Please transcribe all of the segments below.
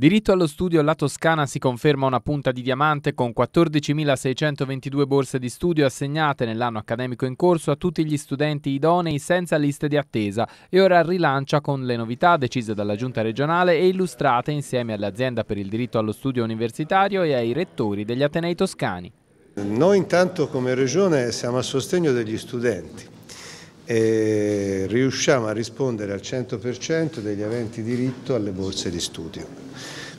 Diritto allo studio, la Toscana si conferma una punta di diamante con 14.622 borse di studio assegnate nell'anno accademico in corso a tutti gli studenti idonei senza liste di attesa e ora rilancia con le novità decise dalla Giunta regionale e illustrate insieme all'azienda per il diritto allo studio universitario e ai rettori degli Atenei toscani. Noi intanto come Regione siamo a sostegno degli studenti e riusciamo a rispondere al 100% degli aventi diritto alle borse di studio.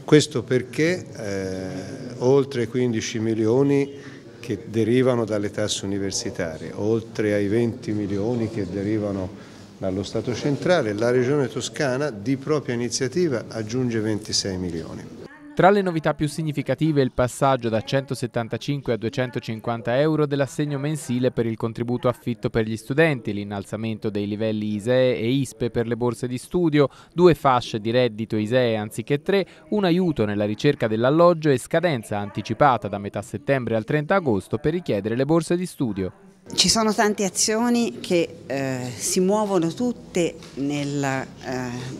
Questo perché eh, oltre 15 milioni che derivano dalle tasse universitarie, oltre ai 20 milioni che derivano dallo Stato centrale, la Regione Toscana di propria iniziativa aggiunge 26 milioni. Tra le novità più significative il passaggio da 175 a 250 euro dell'assegno mensile per il contributo affitto per gli studenti, l'innalzamento dei livelli ISEE e ISPE per le borse di studio, due fasce di reddito ISEE anziché tre, un aiuto nella ricerca dell'alloggio e scadenza anticipata da metà settembre al 30 agosto per richiedere le borse di studio. Ci sono tante azioni che eh, si muovono tutte nel eh,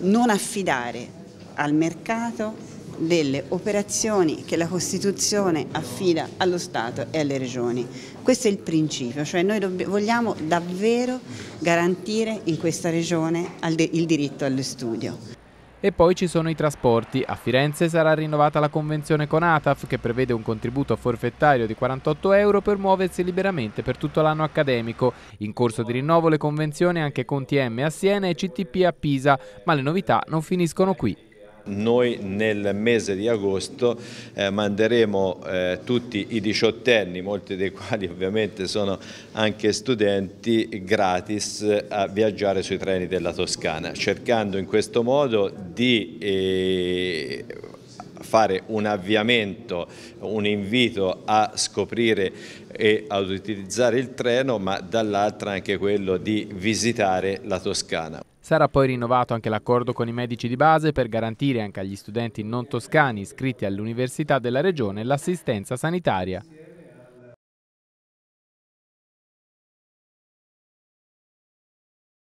non affidare al mercato delle operazioni che la Costituzione affida allo Stato e alle Regioni. Questo è il principio, cioè noi vogliamo davvero garantire in questa Regione il diritto allo studio. E poi ci sono i trasporti. A Firenze sarà rinnovata la convenzione con ATAF che prevede un contributo forfettario di 48 euro per muoversi liberamente per tutto l'anno accademico. In corso di rinnovo le convenzioni anche con TM a Siena e CTP a Pisa, ma le novità non finiscono qui. Noi nel mese di agosto eh, manderemo eh, tutti i diciottenni, molti dei quali ovviamente sono anche studenti, gratis a viaggiare sui treni della Toscana, cercando in questo modo di... Eh, fare un avviamento, un invito a scoprire e ad utilizzare il treno, ma dall'altra anche quello di visitare la Toscana. Sarà poi rinnovato anche l'accordo con i medici di base per garantire anche agli studenti non toscani iscritti all'Università della Regione l'assistenza sanitaria.